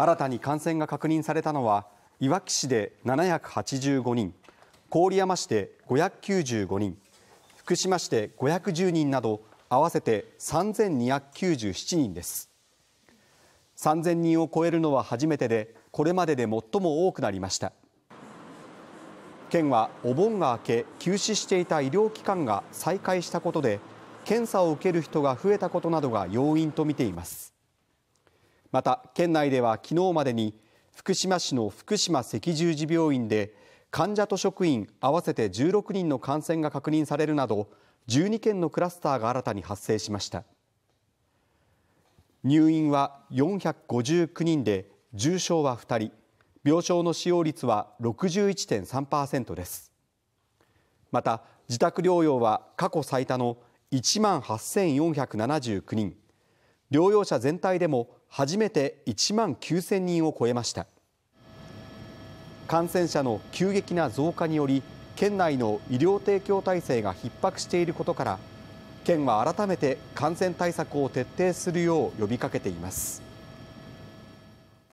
新たに感染が確認されたのは、いわき市で785人、郡山市で595人、福島市で510人など、合わせて3297人です。3000人を超えるのは初めてで、これまでで最も多くなりました。県はお盆が明け休止していた医療機関が再開したことで検査を受ける人が増えたことなどが要因とみていますまた県内では昨日までに福島市の福島赤十字病院で患者と職員合わせて16人の感染が確認されるなど12件のクラスターが新たに発生しました入院は459人で重症は2人病床の使用率は61.3%ですまた自宅療養は過去最多の1万8479人療養者全体でも初めて1万9000人を超えました感染者の急激な増加により県内の医療提供体制が逼迫していることから県は改めて感染対策を徹底するよう呼びかけています